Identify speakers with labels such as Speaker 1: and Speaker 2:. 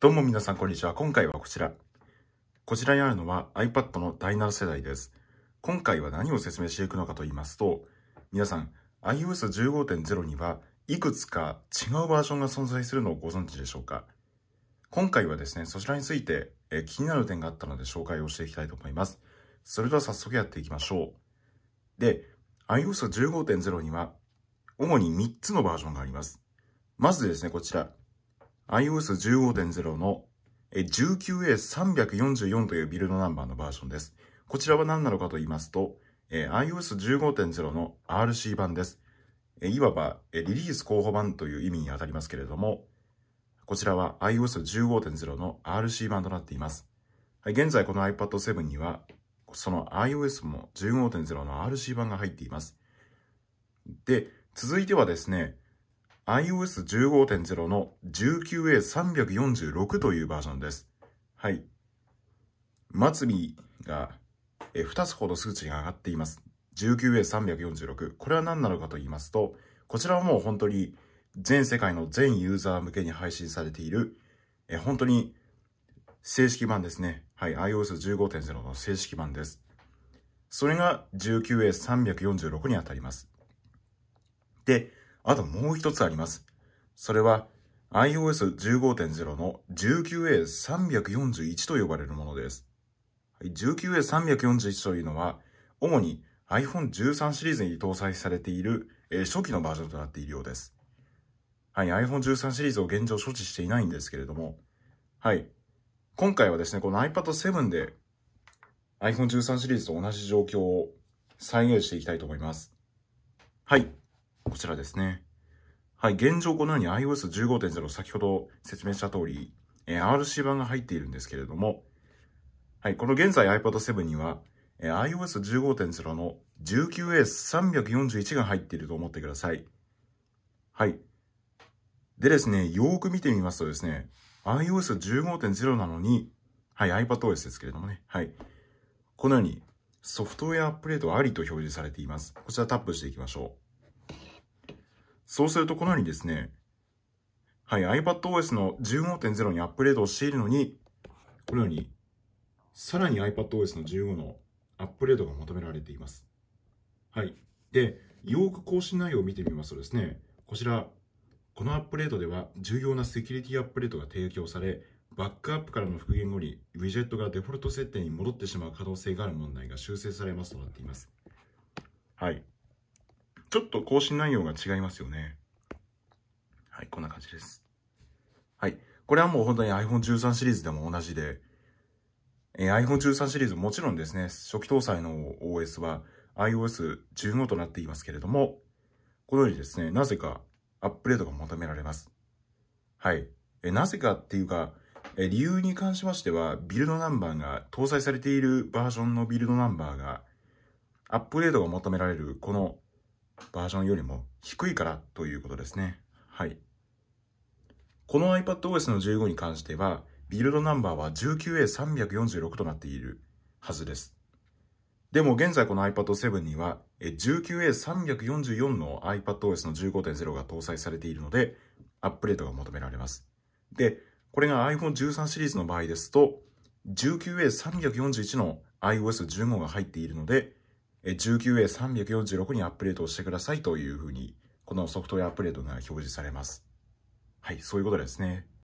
Speaker 1: どうも皆さん、こんにちは。今回はこちら。こちらにあるのは iPad の第7世代です。今回は何を説明していくのかと言いますと、皆さん、iOS15.0 にはいくつか違うバージョンが存在するのをご存知でしょうか今回はですね、そちらについてえ気になる点があったので紹介をしていきたいと思います。それでは早速やっていきましょう。で、iOS15.0 には主に3つのバージョンがあります。まずですね、こちら、iOS15.0 の 19A344 というビルドナンバーのバージョンです。こちらは何なのかと言いますと、iOS15.0 の RC 版です。いわばリリース候補版という意味にあたりますけれども、こちらは iOS15.0 の RC 版となっています。現在この iPad 7には、その iOS も15.0の RC 版が入っています。で、続いてはですね、iOS15.0 の 19A346 というバージョンです。はい。末尾がえ2つほど数値が上がっています。19A346。これは何なのかと言いますと、こちらはもう本当に全世界の全ユーザー向けに配信されている、え本当に正式版ですね。はい、iOS15.0 の正式版です。それが 19A346 にあたります。で、あともう一つあります。それは iOS15.0 の 19A341 と呼ばれるものです。19A341 というのは、主に iPhone13 シリーズに搭載されている、え初期のバージョンとなっているようです。はい、iPhone13 シリーズを現状処置していないんですけれども、はい、今回はですね、この iPad 7で iPhone13 シリーズと同じ状況を再現していきたいと思います。はい。こちらですね。はい、現状このように iOS15.0 先ほど説明した通り、え RC 版が入っているんですけれども、はい、この現在 iPad 7には、え iOS15.0 の 19S341 が入っていると思ってください。はい。でですね、よーく見てみますとですね、iOS15.0 なのに、はい、iPadOS ですけれどもね、はい。このように、ソフトウェアアップデートありと表示されています。こちらタップしていきましょう。そうするとこのようにですね、はい、iPadOS の15.0にアップデートをしているのに、このように、さらに iPadOS の15のアップデートが求められています。はい。で、よく更新内容を見てみますとですね、こちら、このアップデートでは重要なセキュリティアップデートが提供され、バックアップからの復元後にウィジェットがデフォルト設定に戻ってしまう可能性がある問題が修正されますとなっています。はい。ちょっと更新内容が違いますよね。はい、こんな感じです。はい。これはもう本当に iPhone13 シリーズでも同じで、えー、iPhone13 シリーズもちろんですね、初期搭載の OS は iOS15 となっていますけれども、このようにですね、なぜかアップデートが求められます。はい。えー、なぜかっていうか、えー、理由に関しましては、ビルドナンバーが、搭載されているバージョンのビルドナンバーが、アップデートが求められる、このバージョンよりも低いからということですね。はい。この iPadOS の15に関しては、ビルドナンバーは 19A346 となっているはずです。でも現在この iPad7 には 19A344 の iPadOS の15.0が搭載されているので、アップデートが求められます。で、これが iPhone13 シリーズの場合ですと、19A341 の iOS15 が入っているので、19A346 にアップデートをしてくださいというふうに、このソフトウェアアップデートが表示されます。はい、そういうことですね。